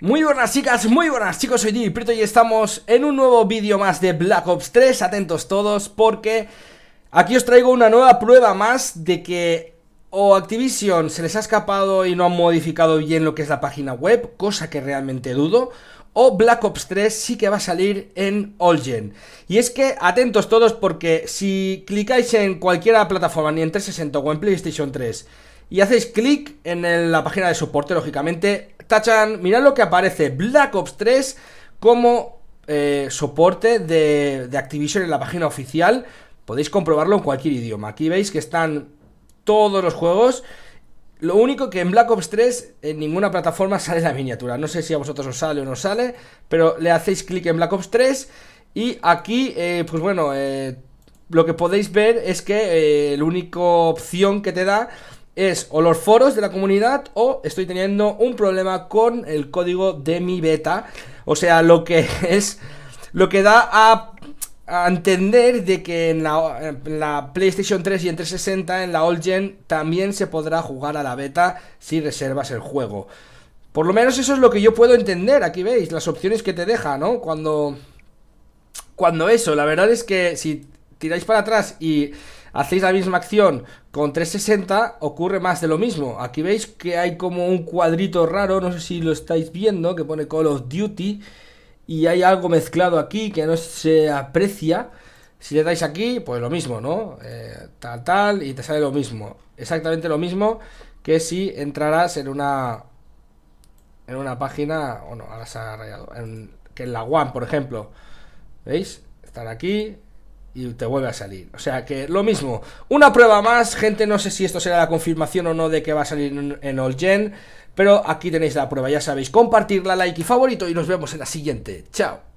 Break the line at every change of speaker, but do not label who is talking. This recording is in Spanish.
Muy buenas chicas, muy buenas chicos, soy Jimmy Prieto y estamos en un nuevo vídeo más de Black Ops 3, atentos todos porque aquí os traigo una nueva prueba más de que o Activision se les ha escapado y no han modificado bien lo que es la página web, cosa que realmente dudo, o Black Ops 3 sí que va a salir en Allgen. Y es que atentos todos porque si clicáis en cualquiera plataforma, ni en 360 o en PlayStation 3, y hacéis clic en la página de soporte, lógicamente, tachan, mirad lo que aparece, Black Ops 3 como eh, soporte de, Activision en la página oficial. Podéis comprobarlo en cualquier idioma. Aquí veis que están todos los juegos. Lo único que en Black Ops 3 en ninguna plataforma sale la miniatura. No sé si a vosotros os sale o no sale, pero le hacéis clic en Black Ops 3 y aquí, eh, pues bueno, eh, lo que podéis ver es que el la única opción que te da es o los foros de la comunidad o estoy teniendo un problema con el código de mi beta. O sea, lo que es, lo que da a, entender de que en la, PlayStation 3 y en 360, en la old Gen, también se podrá jugar a la beta si reservas el juego. Por lo menos eso es lo que yo puedo entender. Aquí veis las opciones que te deja, ¿no? Cuando, cuando eso, la verdad es que si tiráis para atrás y hacéis la misma acción con 360, ocurre más de lo mismo. Aquí veis que hay como un cuadrito raro, no sé si lo estáis viendo, que pone Call of Duty. Y hay algo mezclado aquí que no se aprecia. Si le dais aquí, pues lo mismo, ¿no? Eh, tal, tal, y te sale lo mismo. Exactamente lo mismo que si entrarás en una en una página, o no, ahora se ha rayado, que en la One, por ejemplo. ¿Veis? Estar aquí, y te vuelve a salir. O sea que lo mismo, una prueba más, gente, no sé si esto será la confirmación o no de que va a salir en, All Gen, pero aquí tenéis la prueba, ya sabéis, compartirla, like y favorito y nos vemos en la siguiente. Chao.